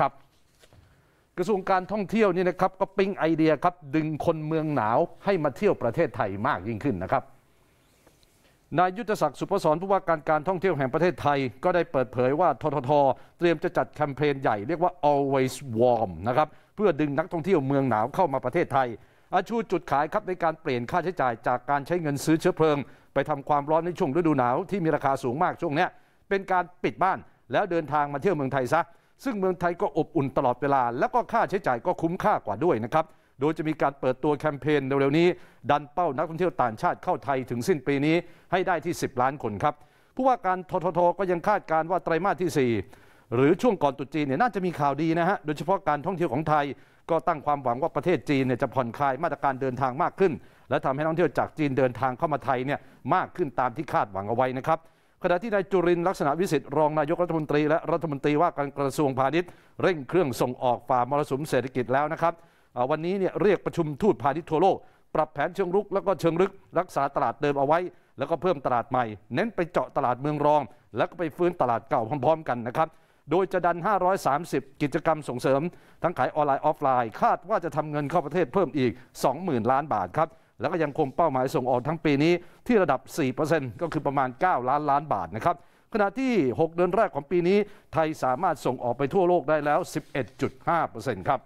ครับกระทรวงการท่องเที่ยวนี่นะครับก็ปิ้งไอเดียครับดึงคนเมืองหนาวให้มาเที่ยวประเทศไทยมากยิ่งขึ้นนะครับนายยุทธศักดิ์สุพศรผู้ว่าการการท่องเที่ยวแห่งประเทศไทย ก็ได้เปิดเผยว่าทททเตรียมจะจัดแคมเปญใหญ่เรียกว่า always warm นะครับเพื่อดึงนักท่องเที่ยวเมืองหนาวเข้ามาประเทศไทยอาชูจุดขายครับในการเปลี่ยนค่าใช้จ่ายจากการใช้เงินซื้อเชื้อเพลิง ไปทำความร้อนในช่วงฤดูหนาวที่มีราคาสูงมากช่วงนี้เป็นการปิดบ้านแล้วเดินทางมาเที่ยวเมืองไทยซะซึ่งเมืองไทยก็อบอุ่นตลอดเวลา แล้วก็ค่าใช้จ่ายก็คุ้มค่ากว่าด้วยนะครับ โดยจะมีการเปิดตัวแคมเปญเร็วๆนี้ ดันเป้านักท่องเที่ยวต่างชาติเข้าไทยถึงสิ้นปีนี้ให้ได้ที่ 10 ล้านคนครับ ผู้ว่าการทททก็ยังคาดการว่าไตรมาสที่ 4 หรือช่วงก่อนตุจีนเนี่ยน่าจะมีข่าวดีนะฮะโดยเฉพาะการท่องเที่ยวของไทยก็ตั้งความหวังว่าประเทศจีนเนี่ยจะผ่อนคลายมาตรการเดินทางมากขึ้น และทำให้นักท่องเที่ยวจากจีนเดินทางเข้ามาไทยเนี่ยมากขึ้นตามที่คาดหวังเอาไว้นะครับขณะที่นายจุรินลักษณะวิสิทธิ์รองนายกรัฐมนตรีและรัฐมนตรีว่าการกระทรวงพาณิชย์เร่งเครื่องส่งออกฝ่ามรสุมเศรษฐกิจแล้วนะครับ วันนี้เนี่ยเรียกประชุมทูตพาณิชย์ทั่วโลก ปรับแผนเชิงรุก แล้วก็เชิงลึกรักษาตลาดเดิมเอาไว้แล้วก็เพิ่มตลาดใหม่เน้นไปเจาะตลาดเมืองรอง แล้วก็ไปฟื้นตลาดเก่าพร้อมๆ กันนะครับโดยจะดัน 530 กิจกรรมส่งเสริม ทั้งขายออนไลน์ออฟไลน์คาดว่าจะทำเงินเข้าประเทศเพิ่มอีก 20,000 ล้านบาทครับแล้วก็ยังคงเป้าหมายส่งออกทั้งปีนี้ที่ระดับ 4%ก็คือประมาณ 9 ล้านล้านบาทนะครับ ขณะที่ 6 เดือนแรกของปีนี้ ไทยสามารถส่งออกไปทั่วโลกได้แล้ว 11.5%ครับ